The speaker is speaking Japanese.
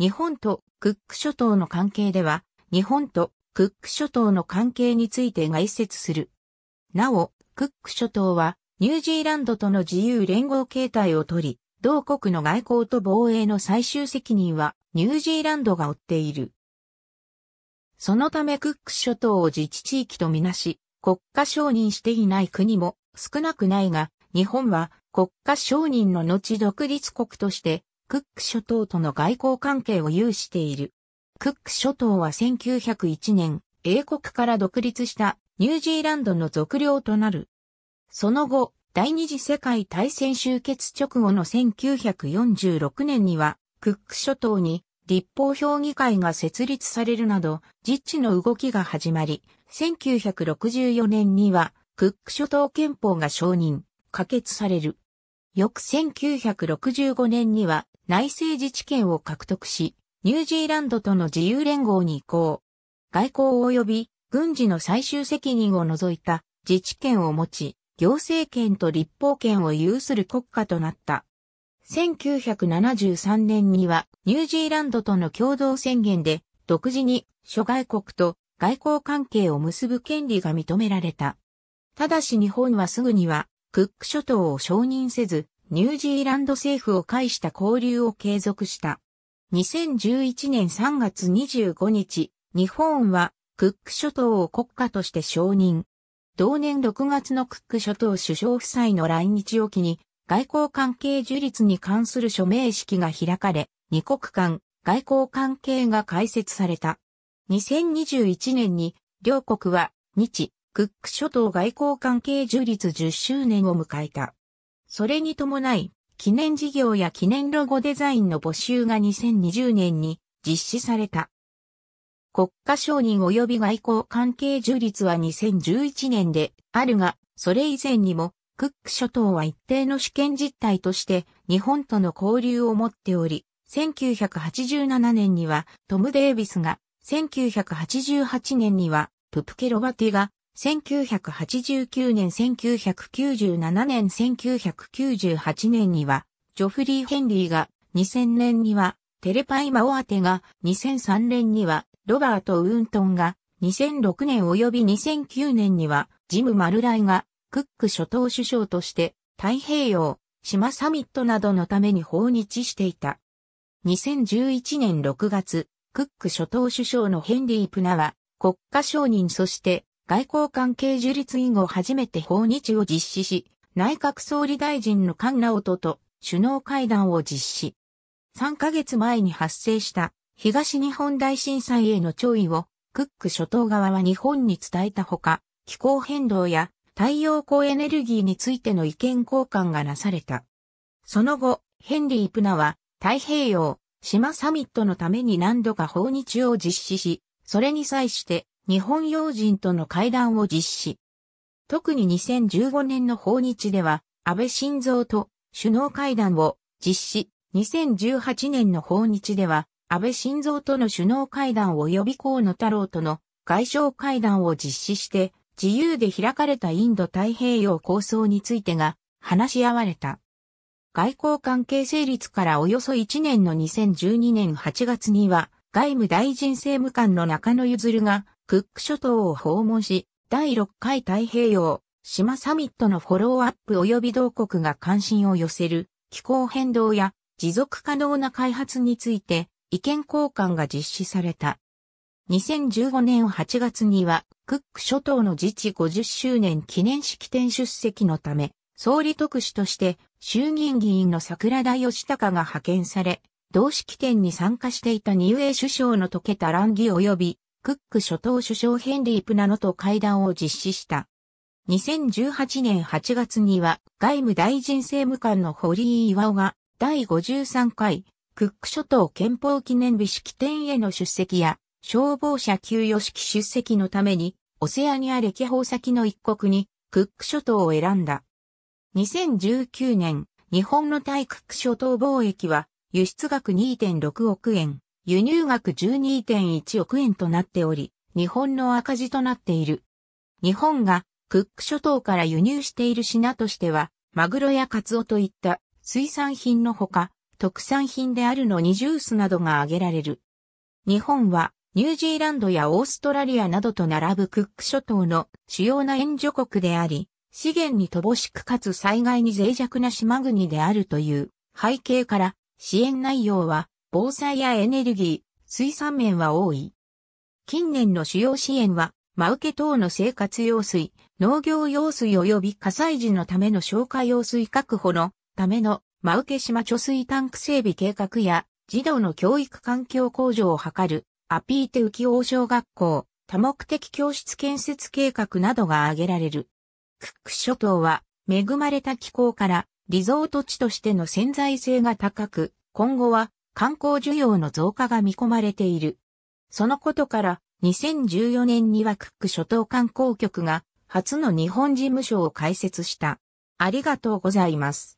日本とクック諸島の関係では、日本とクック諸島の関係について概説する。なお、クック諸島は、ニュージーランドとの自由連合形態をとり、同国の外交と防衛の最終責任は、ニュージーランドが負っている。そのためクック諸島を自治地域とみなし、国家承認していない国も少なくないが、日本は国家承認の後独立国としてクック諸島との外交関係を有している。クック諸島は1901年、英国から独立したニュージーランドの属領となる。その後、第二次世界大戦終結直後の1946年には、クック諸島に立法評議会が設立されるなど、実地の動きが始まり、1964年には、クック諸島憲法が承認、可決される。翌1965年には、内政自治権を獲得し、ニュージーランドとの自由連合に移行。外交及び軍事の最終責任を除いた自治権を持ち、行政権と立法権を有する国家となった。1973年にはニュージーランドとの共同宣言で独自に諸外国と外交関係を結ぶ権利が認められた。ただし日本はすぐにはクック諸島を承認せずニュージーランド政府を介した交流を継続した。2011年3月25日、日本はクック諸島を国家として承認。同年6月のクック諸島首相夫妻の来日を機に、外交関係樹立に関する署名式が開かれ、二国間外交関係が開設された。2021年に両国は日、クック諸島外交関係樹立10周年を迎えた。それに伴い、記念事業や記念ロゴデザインの募集が2020年に実施された。国家承認及び外交関係樹立は2011年であるが、それ以前にも、クック諸島は一定の主権実態として日本との交流を持っており、1987年にはトム・デービスが、1988年にはププケロバティが1989年、1997年、1998年には、ジョフリー・ヘンリーが、2000年には、テレパイ・マオアテが、2003年には、ロバート・ウーントンが、2006年及び2009年には、ジム・マルライが、クック諸島首相として、太平洋、島サミットなどのために訪日していた。2011年6月、クック諸島首相のヘンリー・プナは、国家承認そして外交関係樹立以後初めて訪日を実施し、内閣総理大臣の菅直人と首脳会談を実施。3ヶ月前に発生した東日本大震災への弔意をクック諸島側は日本に伝えたほか、気候変動や太陽光エネルギーについての意見交換がなされた。その後、ヘンリー・プナは太平洋島サミットのために何度か訪日を実施し、それに際して日本要人との会談を実施。特に2015年の訪日では、安倍晋三と首脳会談を実施。2018年の訪日では、安倍晋三との首脳会談を予備校の太郎との外相会談を実施して、自由で開かれたインド太平洋構想についてが話し合われた。外交関係成立からおよそ1年の2012年8月には、外務大臣政務官の中野譲がクック諸島を訪問し、第6回太平洋、島サミットのフォローアップ及び同国が関心を寄せる気候変動や持続可能な開発について意見交換が実施された。2015年8月にはクック諸島の自治50周年記念式典出席のため、総理特使として衆議院議員の桜田義孝が派遣され、同式典に参加していたニーエ首相の溶けた乱議及びクック諸島首相ヘンリー・プナノと会談を実施した。2018年8月には外務大臣政務官の堀井岩尾が第53回クック諸島憲法記念日式典への出席や消防車給与式出席のためにオセアニア歴訪先の一国にクック諸島を選んだ。2019年日本の対クック諸島貿易は輸出額2.6億円。輸入額12.1億円となっており、日本の赤字となっている。日本がクック諸島から輸入している品としては、マグロやカツオといった水産品のほか、特産品であるのにジュースなどが挙げられる。日本はニュージーランドやオーストラリアなどと並ぶクック諸島の主要な援助国であり、資源に乏しくかつ災害に脆弱な島国であるという背景から支援内容は防災やエネルギー、水産面は多い。近年の主要支援は、マウケ等の生活用水、農業用水及び火災時のための消火用水確保のためのマウケ島貯水タンク整備計画や、児童の教育環境向上を図る、アピーテ浮王小学校、多目的教室建設計画などが挙げられる。クック諸島は、恵まれた気候から、リゾート地としての潜在性が高く、今後は観光需要の増加が見込まれている。そのことから2014年にはクック諸島観光局が初の日本事務所を開設した。ありがとうございます。